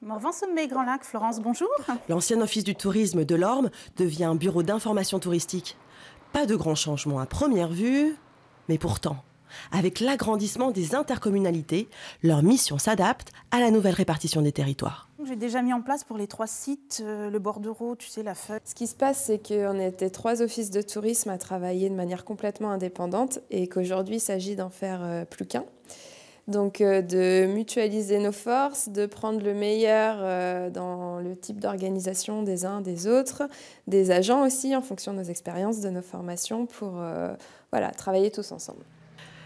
Morvan Sommet, Grand Lac, Florence, bonjour. L'ancien office du tourisme de l'Orme devient un bureau d'information touristique. Pas de grands changements à première vue, mais pourtant, avec l'agrandissement des intercommunalités, leur mission s'adapte à la nouvelle répartition des territoires. J'ai déjà mis en place pour les trois sites euh, le bordereau, tu sais, la feuille. Ce qui se passe, c'est qu'on était trois offices de tourisme à travailler de manière complètement indépendante et qu'aujourd'hui, il s'agit d'en faire euh, plus qu'un. Donc euh, de mutualiser nos forces, de prendre le meilleur euh, dans le type d'organisation des uns, des autres, des agents aussi en fonction de nos expériences, de nos formations pour euh, travailler tous ensemble.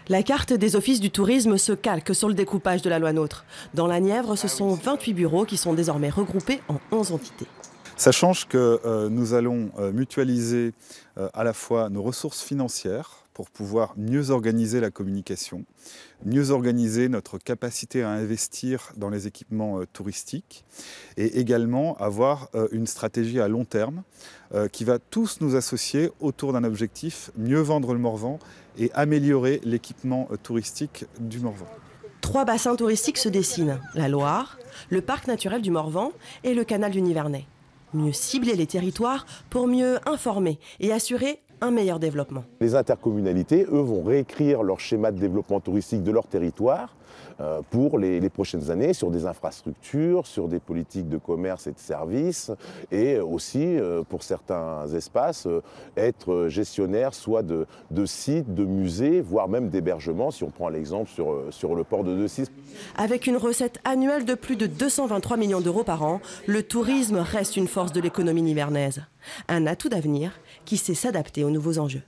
La carte des offices du tourisme se calque sur le découpage de la loi NOTRe. Dans la Nièvre, ce ah sont 28 bureaux qui sont désormais regroupés en 11 entités. Ça change que nous allons mutualiser à la fois nos ressources financières, pour pouvoir mieux organiser la communication, mieux organiser notre capacité à investir dans les équipements euh, touristiques et également avoir euh, une stratégie à long terme euh, qui va tous nous associer autour d'un objectif, mieux vendre le Morvan et améliorer l'équipement touristique du Morvan. Trois bassins touristiques se dessinent, la Loire, le parc naturel du Morvan et le canal du Nivernais. Mieux cibler les territoires pour mieux informer et assurer un meilleur développement. Les intercommunalités, eux, vont réécrire leur schéma de développement touristique de leur territoire euh, pour les, prochaines années sur des infrastructures, sur des politiques de commerce et de services, et aussi euh, pour certains espaces, euh, être gestionnaire soit de, sites, de musées, voire même d'hébergements, si on prend l'exemple sur, sur le port de Deux-Six. Avec une recette annuelle de plus de 223 millions d'euros par an, le tourisme reste une force de l'économie nivernaise un atout d'avenir qui sait s'adapter aux nouveaux enjeux.